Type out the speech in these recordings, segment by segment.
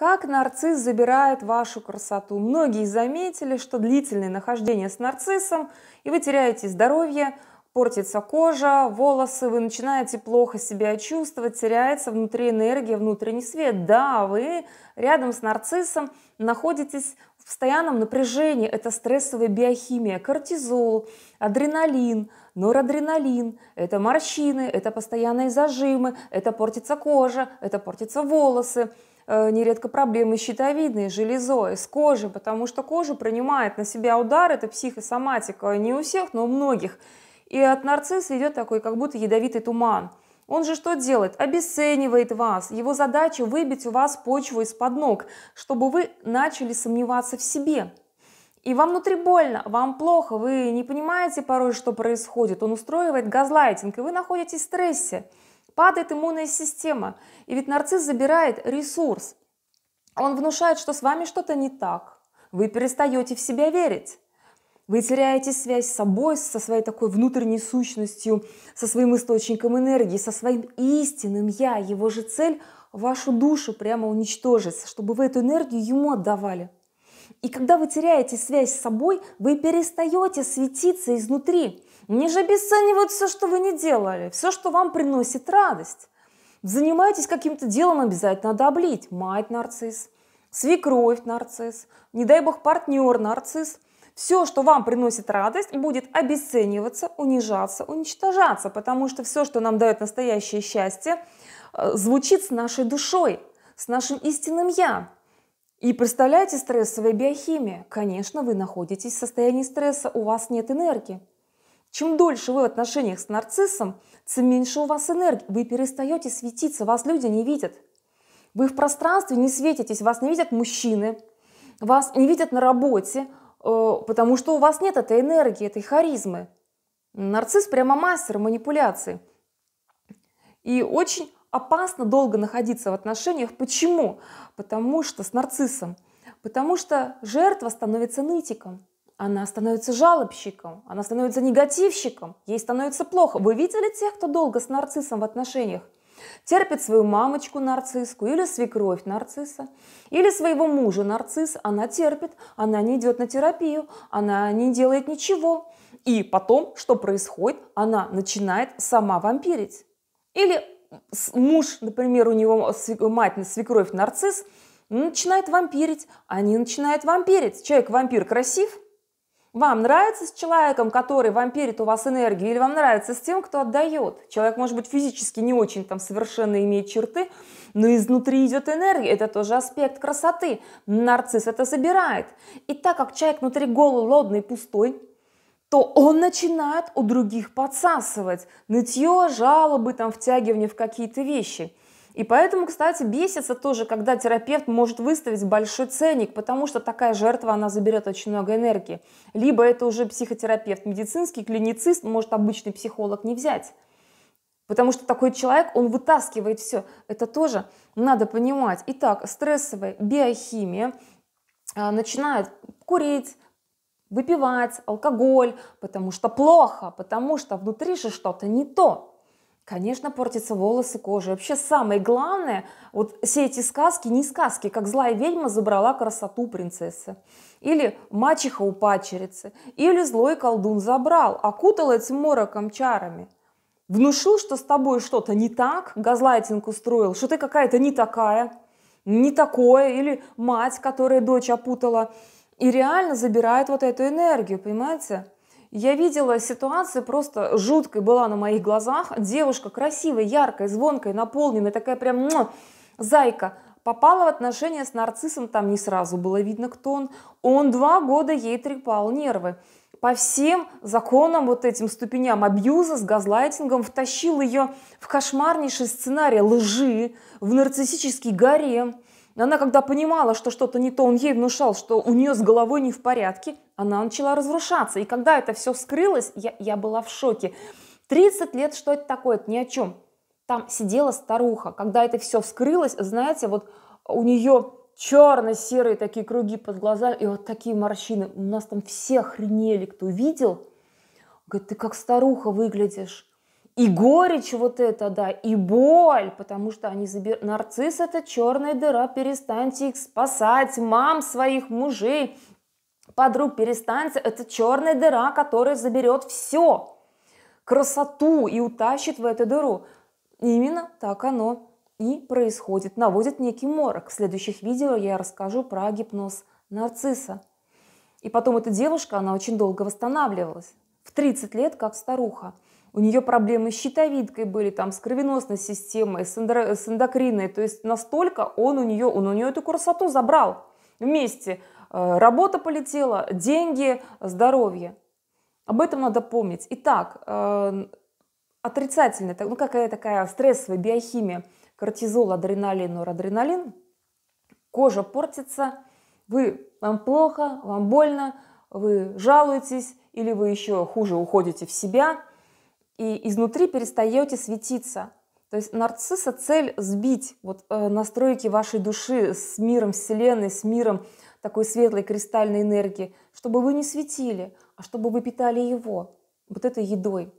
Как нарцисс забирает вашу красоту? Многие заметили, что длительное нахождение с нарциссом, и вы теряете здоровье, портится кожа, волосы, вы начинаете плохо себя чувствовать, теряется внутри энергия, внутренний свет. Да, вы рядом с нарциссом находитесь в постоянном напряжении. Это стрессовая биохимия, кортизол, адреналин, норадреналин, это морщины, это постоянные зажимы, это портится кожа, это портятся волосы. Э, нередко проблемы с щитовидной железой, с кожей, потому что кожа принимает на себя удар, это психосоматика не у всех, но у многих. И от нарцисса идет такой как будто ядовитый туман. Он же что делает? Обесценивает вас. Его задача выбить у вас почву из-под ног, чтобы вы начали сомневаться в себе. И вам внутри больно, вам плохо, вы не понимаете порой, что происходит. Он устроивает газлайтинг, и вы находитесь в стрессе падает иммунная система. И ведь нарцисс забирает ресурс. Он внушает, что с вами что-то не так. Вы перестаете в себя верить. Вы теряете связь с собой, со своей такой внутренней сущностью, со своим источником энергии, со своим истинным «я». Его же цель – вашу душу прямо уничтожить, чтобы вы эту энергию ему отдавали. И когда вы теряете связь с собой, вы перестаете светиться изнутри. Не же обесценивают все, что вы не делали, все, что вам приносит радость. Занимаетесь каким-то делом, обязательно надо облить. Мать нарцисс, свекровь нарцисс, не дай бог партнер нарцисс. Все, что вам приносит радость, будет обесцениваться, унижаться, уничтожаться, потому что все, что нам дает настоящее счастье, э, звучит с нашей душой, с нашим истинным «я». И представляете стрессовая биохимия? Конечно, вы находитесь в состоянии стресса, у вас нет энергии. Чем дольше вы в отношениях с нарциссом, тем меньше у вас энергии. Вы перестаете светиться, вас люди не видят. Вы в пространстве не светитесь, вас не видят мужчины, вас не видят на работе, э, потому что у вас нет этой энергии, этой харизмы. Нарцисс прямо мастер манипуляции. И очень опасно долго находиться в отношениях. Почему? Потому что с нарциссом. Потому что жертва становится нытиком она становится жалобщиком, она становится негативщиком, ей становится плохо. Вы видели тех, кто долго с нарциссом в отношениях? Терпит свою мамочку нарцисску или свекровь нарцисса, или своего мужа нарцисс, она терпит, она не идет на терапию, она не делает ничего. И потом, что происходит, она начинает сама вампирить. Или муж, например, у него мать, свекровь нарцисс, начинает вампирить, они начинают вампирить. Человек-вампир красив – вам нравится с человеком, который вампирит у вас энергию, или вам нравится с тем, кто отдает? Человек, может быть, физически не очень там совершенно имеет черты, но изнутри идет энергия. Это тоже аспект красоты. Нарцисс это забирает. И так как человек внутри голый, лодный, пустой, то он начинает у других подсасывать. Нытье, жалобы, там, втягивание в какие-то вещи. И поэтому, кстати, бесится тоже, когда терапевт может выставить большой ценник, потому что такая жертва, она заберет очень много энергии. Либо это уже психотерапевт, медицинский клиницист, может обычный психолог не взять. Потому что такой человек, он вытаскивает все. Это тоже надо понимать. Итак, стрессовая биохимия а, начинает курить, выпивать алкоголь, потому что плохо, потому что внутри же что-то не то. Конечно, портятся волосы, кожа. Вообще самое главное, вот все эти сказки, не сказки, как злая ведьма забрала красоту принцессы. Или мачеха у пачерицы. Или злой колдун забрал, окутал этим мороком чарами. Внушил, что с тобой что-то не так, газлайтинг устроил, что ты какая-то не такая, не такое. Или мать, которая дочь опутала. И реально забирает вот эту энергию, понимаете? Я видела ситуацию просто жуткой была на моих глазах. Девушка красивая, яркая, звонкая, наполненная, такая прям му, зайка. Попала в отношения с нарциссом, там не сразу было видно, кто он. Он два года ей трепал нервы. По всем законам, вот этим ступеням абьюза с газлайтингом втащил ее в кошмарнейший сценарий лжи, в нарциссический гарем. Но она, когда понимала, что что-то не то, он ей внушал, что у нее с головой не в порядке, она начала разрушаться. И когда это все вскрылось, я, я была в шоке. 30 лет, что это такое? Это ни о чем. Там сидела старуха. Когда это все вскрылось, знаете, вот у нее черно-серые такие круги под глазами и вот такие морщины. У нас там все охренели, кто видел. Говорит, ты как старуха выглядишь и горечь вот это, да, и боль, потому что они забер... Нарцисс – это черная дыра, перестаньте их спасать, мам своих мужей, подруг, перестаньте. Это черная дыра, которая заберет все, красоту и утащит в эту дыру. Именно так оно и происходит, наводит некий морок. В следующих видео я расскажу про гипноз нарцисса. И потом эта девушка, она очень долго восстанавливалась. В 30 лет, как старуха у нее проблемы с щитовидкой были, там, с кровеносной системой, с, эндро, с эндокриной. То есть настолько он у нее, он у нее эту красоту забрал вместе. Э, работа полетела, деньги, здоровье. Об этом надо помнить. Итак, э, отрицательная, ну какая такая стрессовая биохимия, кортизол, адреналин, норадреналин, кожа портится, вы, вам плохо, вам больно, вы жалуетесь, или вы еще хуже уходите в себя – и изнутри перестаете светиться. То есть нарцисса цель сбить вот, э, настройки вашей души с миром Вселенной, с миром такой светлой кристальной энергии, чтобы вы не светили, а чтобы вы питали его вот этой едой.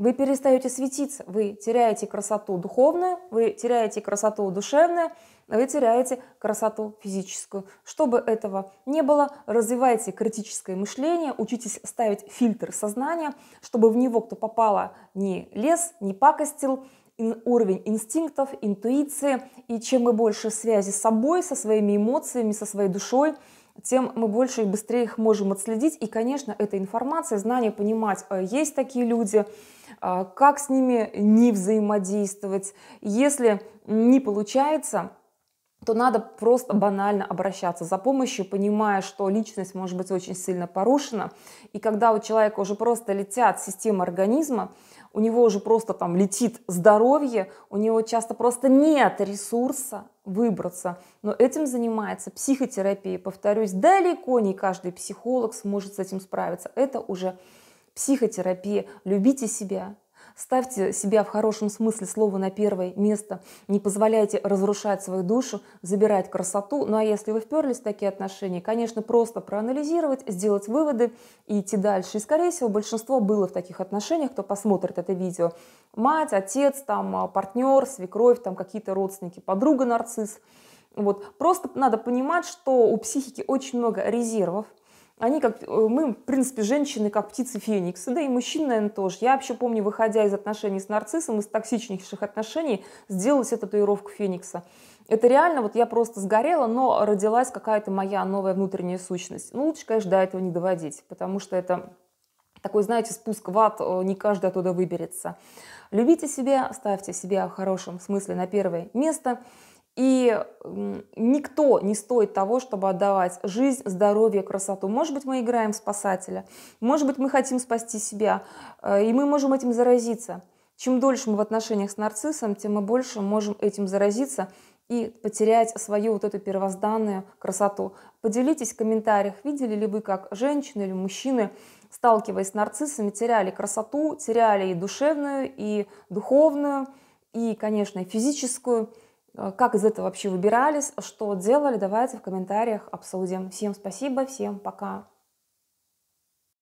Вы перестаете светиться, вы теряете красоту духовную, вы теряете красоту душевную, вы теряете красоту физическую. Чтобы этого не было, развивайте критическое мышление, учитесь ставить фильтр сознания, чтобы в него, кто попало, не лез, не пакостил, уровень инстинктов, интуиции. И чем мы больше связи с собой, со своими эмоциями, со своей душой, тем мы больше и быстрее их можем отследить. И, конечно, эта информация, знание понимать, э, есть такие люди, а, как с ними не взаимодействовать. Если не получается, то надо просто банально обращаться за помощью, понимая, что личность может быть очень сильно порушена. И когда у человека уже просто летят системы организма, у него уже просто там летит здоровье, у него часто просто нет ресурса выбраться. Но этим занимается психотерапия. Повторюсь, далеко не каждый психолог сможет с этим справиться. Это уже психотерапия, любите себя, Ставьте себя в хорошем смысле слова на первое место. Не позволяйте разрушать свою душу, забирать красоту. Ну а если вы вперлись в такие отношения, конечно, просто проанализировать, сделать выводы и идти дальше. И, скорее всего, большинство было в таких отношениях, кто посмотрит это видео. Мать, отец, там, а, партнер, свекровь, там какие-то родственники, подруга нарцисс. Вот. Просто надо понимать, что у психики очень много резервов, они как, э, мы, в принципе, женщины, как птицы фениксы, да и мужчин, наверное, тоже. Я вообще помню, выходя из отношений с нарциссом, из токсичнейших отношений, сделала себе татуировку феникса. Это реально, вот я просто сгорела, но родилась какая-то моя новая внутренняя сущность. Ну, лучше, конечно, до этого не доводить, потому что это такой, знаете, спуск в ад, э, не каждый оттуда выберется. Любите себя, ставьте себя в хорошем смысле на первое место – и никто не стоит того, чтобы отдавать жизнь, здоровье, красоту. Может быть, мы играем в спасателя, может быть, мы хотим спасти себя, э, и мы можем этим заразиться. Чем дольше мы в отношениях с нарциссом, тем мы больше можем этим заразиться и потерять свою вот эту первозданную красоту. Поделитесь в комментариях, видели ли вы, как женщины или мужчины, сталкиваясь с нарциссами, теряли красоту, теряли и душевную, и духовную, и, конечно, физическую. Э, как из этого вообще выбирались, что делали, давайте в комментариях обсудим. Всем спасибо, всем пока.